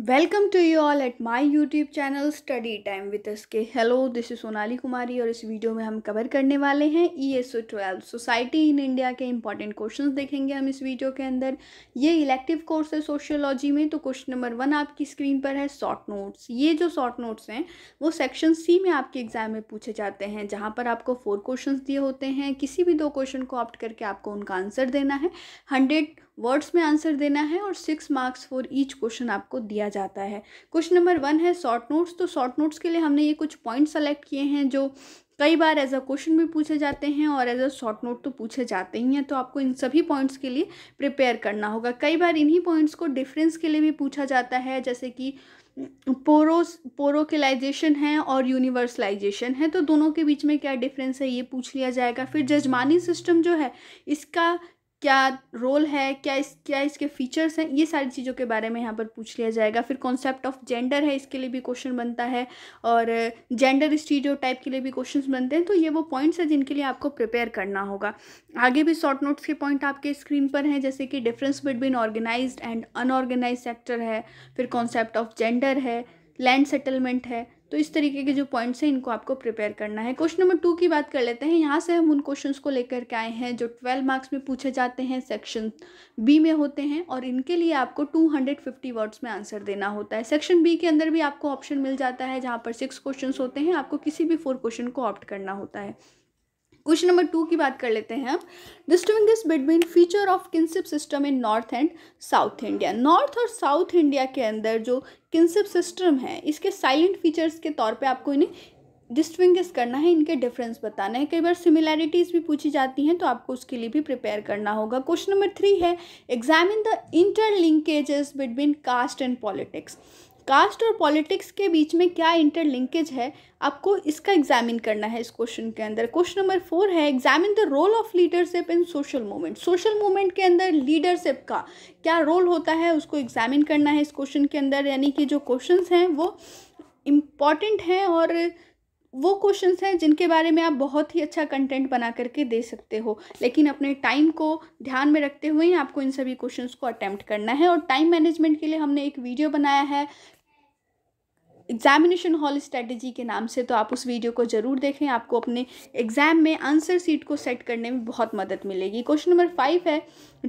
Welcome to you all at my YouTube channel study time with S K hello this is Sonali Kumari और इस video में हम cover करने वाले हैं E S O twelve society in India के important question देखेंगे हम इस वीडियो के अंदर ये इलेक्टिव कोर्स है सोशियोलॉजी में तो क्वेश्चन नंबर वन आपकी स्क्रीन पर है शॉर्ट नोट्स ये जो शॉर्ट नोट्स हैं वो सेक्शन सी में आपके एग्जाम में पूछे जाते हैं जहाँ पर आपको फोर क्वेश्चन दिए होते हैं किसी भी दो क्वेश्चन को ऑप्ट करके आपको उनका आंसर देना है हंड्रेड वर्ड्स में आंसर देना है और six marks for each question आपको दिया जाता है क्वेश्चन नंबर वन है शॉर्ट नोट्स तो शॉर्ट नोट्स के लिए हमने ये कुछ पॉइंट सेलेक्ट किए हैं जो कई बार एज अ क्वेश्चन भी पूछे जाते हैं और एज अ शॉर्ट नोट तो पूछे जाते ही हैं तो आपको इन सभी पॉइंट्स के लिए प्रिपेयर करना होगा कई बार इन्हीं पॉइंट्स को डिफरेंस के लिए भी पूछा जाता है जैसे कि पोरोस पोरोकेलाइजेशन है और यूनिवर्सलाइजेशन है तो दोनों के बीच में क्या डिफरेंस है ये पूछ लिया जाएगा फिर जजमानी सिस्टम जो है इसका क्या रोल है क्या इस क्या इसके फीचर्स हैं ये सारी चीज़ों के बारे में यहाँ पर पूछ लिया जाएगा फिर कॉन्सेप्ट ऑफ जेंडर है इसके लिए भी क्वेश्चन बनता है और जेंडर स्टीडियो टाइप के लिए भी क्वेश्चंस बनते हैं तो ये वो पॉइंट्स हैं जिनके लिए आपको प्रिपेयर करना होगा आगे भी शॉर्ट नोट्स के पॉइंट आपके स्क्रीन पर हैं जैसे कि difference between organise and unorganise sector है फिर कॉन्सेप्ट ऑफ जेंडर है लैंड सेटलमेंट है तो इस तरीके के जो पॉइंट्स हैं इनको आपको प्रिपेयर करना है क्वेश्चन नंबर टू की बात कर लेते हैं यहाँ से हम उन क्वेश्चंस को लेकर के आए हैं जो ट्वेल्व मार्क्स में पूछे जाते हैं सेक्शन बी में होते हैं और इनके लिए आपको टू हंड्रेड फिफ्टी वर्ड्स में आंसर देना होता है सेक्शन बी के अंदर भी आपको ऑप्शन मिल जाता है जहाँ पर सिक्स क्वेश्चन होते हैं आपको किसी भी फोर क्वेश्चन को ऑप्ट करना होता है क्वेश्चन नंबर टू की बात कर लेते हैं हम between feature of kinship system in north and south India north और साउथ इंडिया के अंदर जो किनसिप सिस्टम है इसके साइलेंट फीचर्स के तौर पे आपको इन्हें डिस्टिंग्विश करना है इनके डिफरेंस बताना है कई बार सिमिलैरिटीज़ भी पूछी जाती हैं तो आपको उसके लिए भी प्रिपेयर करना होगा क्वेश्चन नंबर थ्री है examine the inter between caste and politics caste और पॉलिटिक्स के बीच में क्या इंटरलिंकेज है आपको इसका एग्जामिन करना है इस क्वेश्चन के अंदर क्वेश्चन नंबर फोर है examine the role of leadership in social movement social movement के अंदर लीडरशिप का क्या रोल होता है उसको एग्जामिन करना है इस क्वेश्चन के अंदर यानी कि जो क्वेश्चन हैं वो इम्पॉर्टेंट हैं और वो क्वेश्चंस हैं जिनके बारे में आप बहुत ही अच्छा कंटेंट बना करके दे सकते हो लेकिन अपने टाइम को ध्यान में रखते हुए ही आपको इन सभी क्वेश्चंस को अटैम्प्ट करना है और टाइम मैनेजमेंट के लिए हमने एक वीडियो बनाया है एग्जामिनेशन हॉल स्ट्रेटजी के नाम से तो आप उस वीडियो को ज़रूर देखें आपको अपने एग्जाम में आंसर सीट को सेट करने में बहुत मदद मिलेगी क्वेश्चन नंबर फाइव है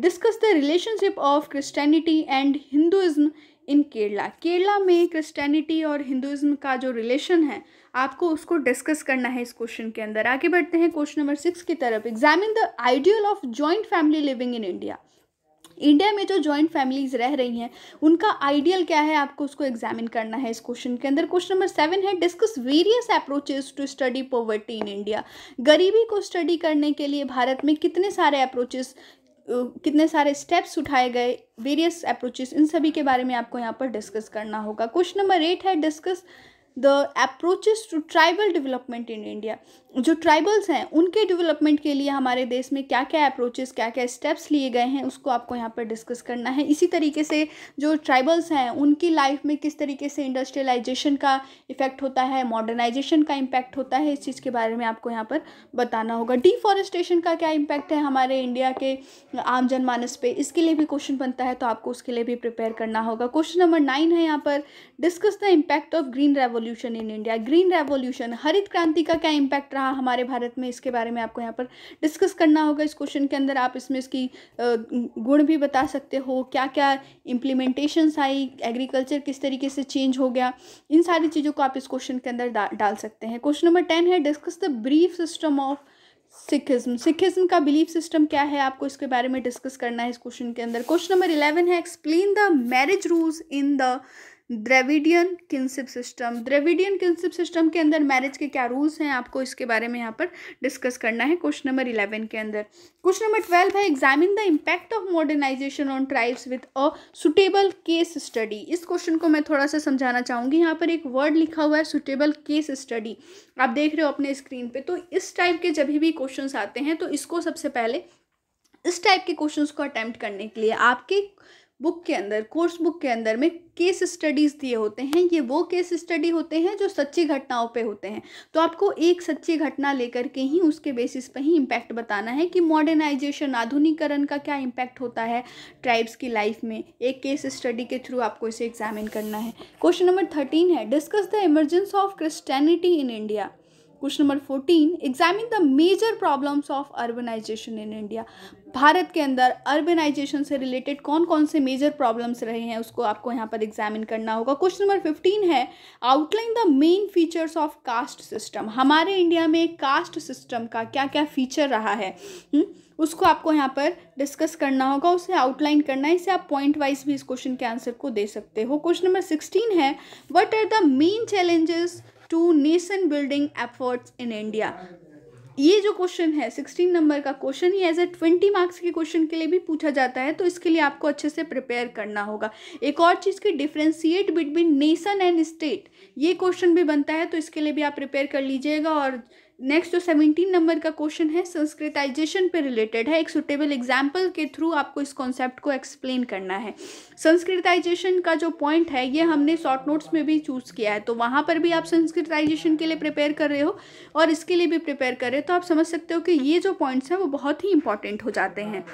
discuss the relationship of Christianity and Hinduism in Kerala Kerala में क्रिस्टेनिटी और हिंदुज़म का जो रिलेशन है आपको उसको डिस्कस करना है इस क्वेश्चन के अंदर आगे बढ़ते हैं क्वेश्चन नंबर सिक्स की तरफ examine the ideal of joint family living in India India में जो जॉइंट फैमिलीज रह रही हैं उनका आइडियल क्या है आपको उसको एग्जामिन करना है इस क्वेश्चन के अंदर क्वेश्चन नंबर सेवन है discuss various approaches to study poverty in India गरीबी को स्टडी करने के लिए भारत में कितने सारे अप्रोचेस कितने सारे स्टेप्स उठाए गए वेरियस अप्रोचेस इन सभी के बारे में आपको यहाँ पर डिस्कस करना होगा क्वेश्चन नंबर एट है discuss the approaches to tribal development in India जो ट्राइबल्स हैं उनके डेवलपमेंट के लिए हमारे देश में क्या क्या अप्रोचेस क्या क्या स्टेप्स लिए गए हैं उसको आपको यहाँ पर डिस्कस करना है इसी तरीके से जो ट्राइबल्स हैं उनकी लाइफ में किस तरीके से इंडस्ट्रियलाइजेशन का इफेक्ट होता है मॉडर्नाइजेशन का इम्पैक्ट होता है इस चीज़ के बारे में आपको यहाँ पर बताना होगा डिफॉरेस्टेशन का क्या इम्पैक्ट है हमारे इंडिया के आम जनमानस पे इसके लिए भी क्वेश्चन बनता है तो आपको उसके लिए भी प्रिपेयर करना होगा क्वेश्चन नंबर नाइन है यहाँ पर discuss the impact of green revolution revolution in India green revolution हरित क्रांति का क्या इम्पैक्ट रहा हमारे भारत में इसके बारे में आपको यहाँ पर डिस्कस करना होगा इस क्वेश्चन के अंदर आप इसमें इसकी गुण भी बता सकते हो क्या क्या इम्प्लीमेंटेशंस आई एग्रीकल्चर किस तरीके से चेंज हो गया इन सारी चीज़ों को आप इस क्वेश्चन के अंदर डा, डाल सकते हैं क्वेश्चन नंबर टेन है discuss the belief system of Sikhism Sikhism का बिलीफ सिस्टम क्या है आपको इसके बारे में डिस्कस करना है इस क्वेश्चन के अंदर क्वेश्चन नंबर इलेवन है explain the marriage rules in the Dravidian kinship system Dravidian kinship system के अंदर मैरिज के क्या रूल्स हैं आपको इसके बारे में यहाँ पर डिस्कस करना है क्वेश्चन नंबर इलेवन के अंदर क्वेश्चन नंबर ट्वेल्व है examine the impact of modernisation on tribes with a suitable case study इस क्वेश्चन को मैं थोड़ा सा समझाना चाहूँगी यहाँ पर एक वर्ड लिखा हुआ है सुटेबल केस स्टडी आप देख रहे हो अपने स्क्रीन पे तो इस टाइप के जब भी क्वेश्चन आते हैं तो इसको सबसे पहले इस टाइप के क्वेश्चंस को अटैम्प्ट करने के लिए आपके बुक के अंदर कोर्स बुक के अंदर में केस स्टडीज़ दिए होते हैं ये वो केस स्टडी होते हैं जो सच्ची घटनाओं पे होते हैं तो आपको एक सच्ची घटना लेकर के ही उसके बेसिस पे ही इम्पैक्ट बताना है कि मॉडर्नाइजेशन आधुनिकरण का क्या इम्पैक्ट होता है ट्राइब्स की लाइफ में एक केस स्टडी के थ्रू आपको इसे एग्जामिन करना है क्वेश्चन नंबर थर्टीन है discuss the emergence of Christianity in India question number fourteen examine the major problems of urbanisation in India भारत के अंदर अर्बनाइजेशन से रिलेटेड कौन कौन से मेजर प्रॉब्लम्स रहे हैं उसको आपको यहाँ पर एग्जामिन करना होगा क्वेश्चन नंबर फिफ्टीन है outline the main features of caste system हमारे इंडिया में कास्ट सिस्टम का क्या क्या फीचर रहा है हुँ? हम्म, उसको आपको यहाँ पर डिस्कस करना होगा उसे आउटलाइन करना है इसे आप पॉइंट वाइज भी इस क्वेश्चन के आंसर को दे सकते हो क्वेश्चन नंबर सिक्सटीन है what are the main challenges to nation building efforts in India ये जो क्वेश्चन है सिक्सटीन नंबर का क्वेश्चन ये एज ए ट्वेंटी मार्क्स के क्वेश्चन के लिए भी पूछा जाता है तो इसके लिए आपको अच्छे से प्रिपेयर करना होगा एक और चीज़ की differentiate between nation and state ये क्वेश्चन भी बनता है तो इसके लिए भी आप प्रिपेयर कर लीजिएगा और नेक्स्ट जो सेवनटीन नंबर का क्वेश्चन है संस्कृताइजेशन पे रिलेटेड है एक सुटेबल एग्जाम्पल के थ्रू आपको इस कॉन्सेप्ट को एक्सप्लेन करना है संस्कृताइजेशन का जो पॉइंट है ये हमने शॉर्ट नोट्स में भी चूज़ किया है तो वहाँ पर भी आप संस्कृताइजेशन के लिए प्रिपेयर कर रहे हो और इसके लिए भी प्रिपेयर कर रहे हो तो आप समझ सकते हो कि ये जो पॉइंट्स हैं वो बहुत ही इंपॉर्टेंट हो जाते हैं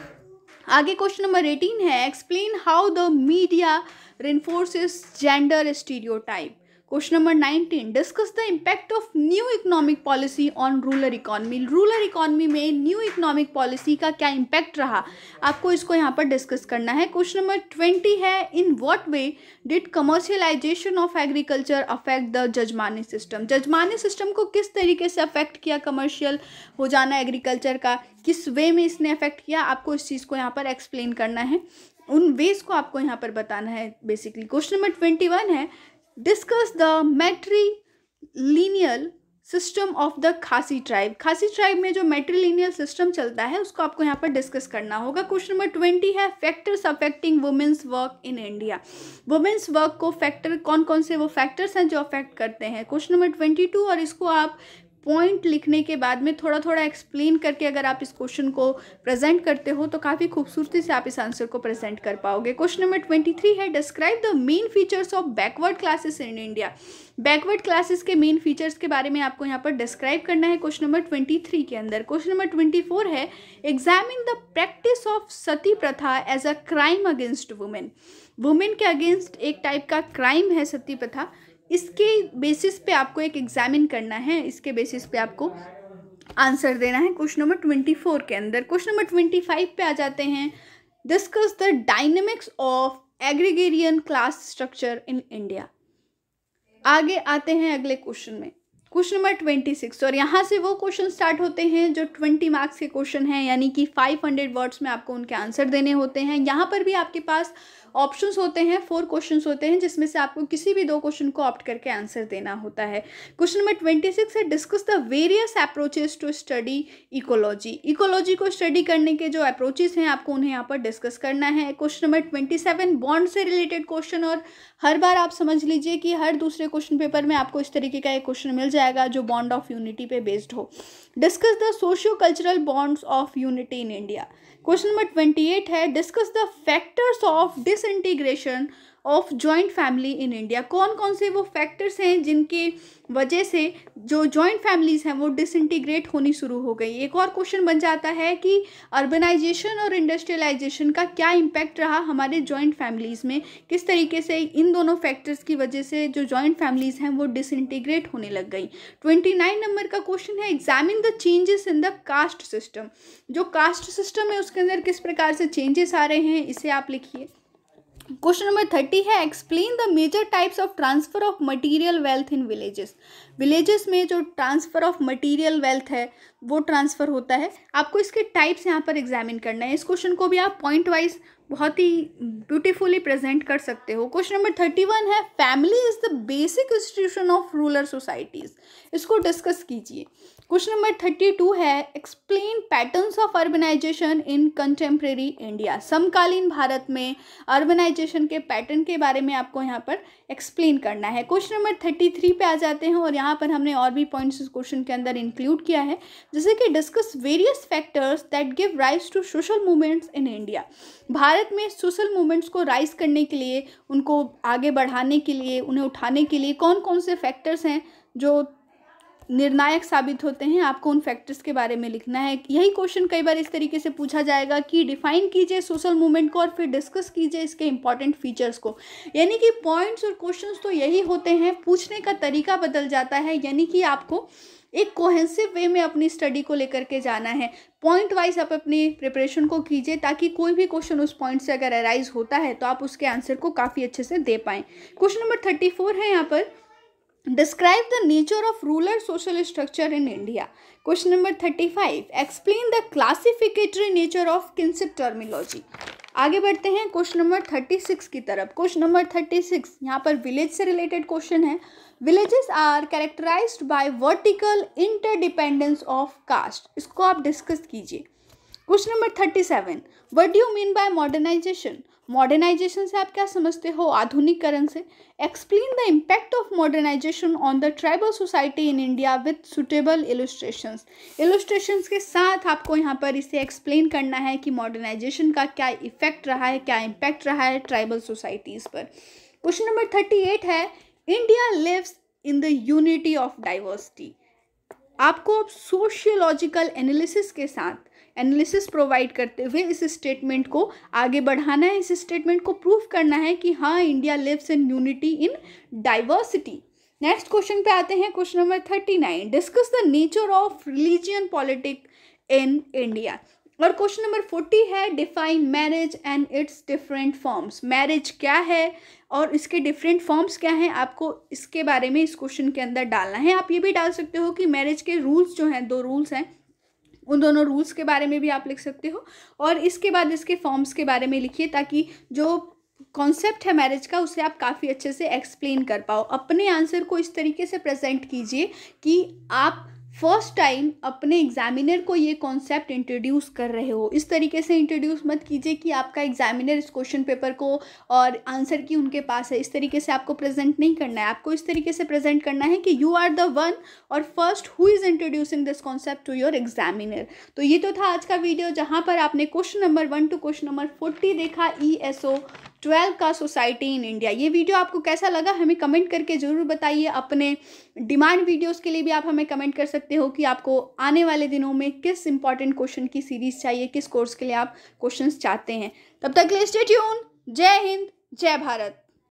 आगे क्वेश्चन नंबर एटीन है explain how the media reinforces gender stereotype question number nineteen discuss the impact of new economic policy on rural economy rural economy में न्यू इकोनॉमिक पॉलिसी का क्या इम्पैक्ट रहा आपको इसको यहाँ पर डिस्कस करना है क्वेश्चन नंबर ट्वेंटी है in what way did commercialisation of agriculture affect the jajmani system jajmani system को किस तरीके से अफेक्ट किया कमर्शियल हो जाना एग्रीकल्चर का किस वे में इसने अफेक्ट किया आपको इस चीज़ को यहाँ पर एक्सप्लेन करना है उन वेज को आपको यहाँ पर बताना है basically question number twenty one है discuss the matrilineal system of the Khasi tribe Khasi tribe में जो मेट्रीलिनियल सिस्टम चलता है उसको आपको यहाँ पर डिस्कस करना होगा क्वेश्चन नंबर ट्वेंटी है factors affecting women's work in India women's work को फैक्टर कौन कौन से वो फैक्टर्स हैं जो अफेक्ट करते हैं क्वेश्चन नंबर ट्वेंटी टू और इसको आप पॉइंट लिखने के बाद में थोड़ा थोड़ा एक्सप्लेन करके अगर आप इस क्वेश्चन को प्रेजेंट करते हो तो काफ़ी खूबसूरती से आप इस आंसर को प्रेजेंट कर पाओगे क्वेश्चन नंबर ट्वेंटी थ्री है describe the main features of backward classes in India backward classes के मेन फीचर्स के बारे में आपको यहाँ पर डिस्क्राइब करना है क्वेश्चन नंबर ट्वेंटी थ्री के अंदर क्वेश्चन नंबर ट्वेंटी फोर है examine the practice of sati pratha as a crime against women women के अगेंस्ट एक टाइप का क्राइम है सती प्रथा इसके बेसिस पे आपको एक एग्ज़ामिन करना है इसके बेसिस पे आपको आंसर देना है क्वेश्चन नंबर ट्वेंटी फोर के अंदर क्वेश्चन नंबर ट्वेंटी फाइव पे आ जाते हैं discuss the dynamics of agrarian class structure in India आगे आते हैं अगले क्वेश्चन में क्वेश्चन नंबर ट्वेंटी सिक्स और यहाँ से वो क्वेश्चन स्टार्ट होते हैं जो ट्वेंटी मार्क्स के क्वेश्चन हैं यानी कि फाइव हंड्रेड वर्ड्स में आपको उनके आंसर देने होते हैं यहाँ पर भी आपके पास ऑप्शंस होते हैं फोर क्वेश्चंस होते हैं जिसमें से आपको किसी भी दो क्वेश्चन को ऑप्ट करके आंसर देना होता है क्वेश्चन नंबर ट्वेंटी सिक्स है discuss the various approaches to study ecology ecology को स्टडी करने के जो अप्रोचेज हैं आपको उन्हें यहाँ पर डिस्कस करना है question number twenty seven bond से रिलेटेड क्वेश्चन और हर बार आप समझ लीजिए कि हर दूसरे क्वेश्चन पेपर में आपको इस तरीके का एक क्वेश्चन मिल जाएगा जो बॉन्ड ऑफ यूनिटी पे बेस्ड हो discuss the socio cultural bonds of unity in India question number twenty eight है discuss the factors of dis disintegration of joint family in India कौन कौन से वो फैक्टर्स हैं जिनके वजह से जो जॉइंट फैमिलीज़ हैं वो डिसइंटीग्रेट होनी शुरू हो गई एक और क्वेश्चन बन जाता है कि अर्बनाइजेशन और इंडस्ट्रियलाइजेशन का क्या इम्पैक्ट रहा हमारे जॉइंट फैमिलीज़ में किस तरीके से इन दोनों फैक्टर्स की वजह से जो जॉइंट फैमिलीज़ हैं वो डिसइंटीग्रेट होने लग गई ट्वेंटी नाइन नंबर का क्वेश्चन है examine the changes in the caste system जो कास्ट सिस्टम है उसके अंदर किस प्रकार से चेंजेस आ रहे हैं इसे आप लिखिए क्वेश्चन नंबर थर्टी है explain the major types of transfer of material wealth in villages villages में जो ट्रांसफ़र ऑफ मटेरियल वेल्थ है वो ट्रांसफ़र होता है आपको इसके टाइप्स यहाँ पर एग्जामिन करना है इस क्वेश्चन को भी आप पॉइंट वाइज बहुत ही ब्यूटीफुली प्रेजेंट कर सकते हो क्वेश्चन नंबर थर्टी वन है family is the basic institution of rural societies इसको डिस्कस कीजिए क्वेश्चन नंबर थर्टी टू है explain patterns of urbanisation in contemporary India समकालीन भारत में अर्बनाइजेशन के पैटर्न के बारे में आपको यहाँ पर एक्सप्लेन करना है क्वेश्चन नंबर थर्टी थ्री पे आ जाते हैं और यहाँ पर हमने और भी पॉइंट्स इस क्वेश्चन के अंदर इंक्लूड किया है जैसे कि discuss various factors that give rise to social movements in India Bharat में सोशल मूवमेंट्स को राइज करने के लिए उनको आगे बढ़ाने के लिए उन्हें उठाने के लिए कौन कौन से फैक्टर्स हैं जो निर्णायक साबित होते हैं आपको उन फैक्टर्स के बारे में लिखना है यही क्वेश्चन कई बार इस तरीके से पूछा जाएगा कि डिफाइन कीजिए सोशल मूवमेंट को और फिर डिस्कस कीजिए इसके इंपॉर्टेंट फीचर्स को यानी कि पॉइंट्स और क्वेश्चंस तो यही होते हैं पूछने का तरीका बदल जाता है यानी कि आपको एक कोहेंसिव वे में अपनी स्टडी को लेकर के जाना है पॉइंट वाइज आप अपनी प्रिपरेशन को कीजिए ताकि कोई भी क्वेश्चन उस पॉइंट से अगर अराइज होता है तो आप उसके आंसर को काफ़ी अच्छे से दे पाएँ क्वेश्चन नंबर थर्टी फोर है यहाँ पर describe the nature of rural social structure in India question number thirty five explain the classificatory nature of kinship terminology आगे बढ़ते हैं क्वेश्चन नंबर थर्टी सिक्स की तरफ क्वेश्चन नंबर थर्टी सिक्स यहाँ पर विलेज से रिलेटेड क्वेश्चन है villages are characterized by vertical interdependence of caste इसको आप डिस्कस कीजिए question number thirty seven what do mean by modernization modernization से आप क्या समझते हो आधुनिकरण से explain the impact of modernisation on the tribal society in India with suitable illustration illustration के साथ आपको यहाँ पर इसे एक्सप्लेन करना है कि मॉडर्नाइजेशन का क्या इफेक्ट रहा है क्या इम्पैक्ट रहा है ट्राइबल सोसाइटीज़ पर क्वेश्चन नंबर थर्टी एट है India lives in the unity of diversity आपको अब सोशियोलॉजिकल एनालिसिस के साथ एनालिसिस प्रोवाइड करते हुए इस स्टेटमेंट को आगे बढ़ाना है इस स्टेटमेंट को प्रूव करना है कि हाँ India lives in unity in diversity next question पे आते हैं question number thirty nine discuss the nature of religion politic in India और क्वेश्चन नंबर फोर्टी है define marriage and its different forms marriage क्या है और इसके डिफरेंट फॉर्म्स क्या हैं आपको इसके बारे में इस क्वेश्चन के अंदर डालना है आप ये भी डाल सकते हो कि मैरिज के रूल्स जो हैं दो रूल्स हैं उन दोनों रूल्स के बारे में भी आप लिख सकते हो और इसके बाद इसके फॉर्म्स के बारे में लिखिए ताकि जो कॉन्सेप्ट है मैरिज का उसे आप काफ़ी अच्छे से एक्सप्लेन कर पाओ अपने आंसर को इस तरीके से प्रेजेंट कीजिए कि आप फर्स्ट टाइम अपने एग्जामिनर को ये कॉन्सेप्ट इंट्रोड्यूस कर रहे हो इस तरीके से इंट्रोड्यूस मत कीजिए कि आपका एग्जामिनर इस क्वेश्चन पेपर को और आंसर की उनके पास है इस तरीके से आपको प्रेजेंट नहीं करना है आपको इस तरीके से प्रेजेंट करना है कि यू आर द वन और first who is introducing this concept to your examiner तो ये तो था आज का वीडियो जहाँ पर आपने question number one to question number forty देखा ई एस ओ ट्वेल्व का सोसाइटी इन इंडिया ये वीडियो आपको कैसा लगा हमें कमेंट करके ज़रूर बताइए अपने डिमांड वीडियोस के लिए भी आप हमें कमेंट कर सकते हो कि आपको आने वाले दिनों में किस इंपॉर्टेंट क्वेश्चन की सीरीज़ चाहिए किस कोर्स के लिए आप क्वेश्चन चाहते हैं तब तक के जय हिंद जय भारत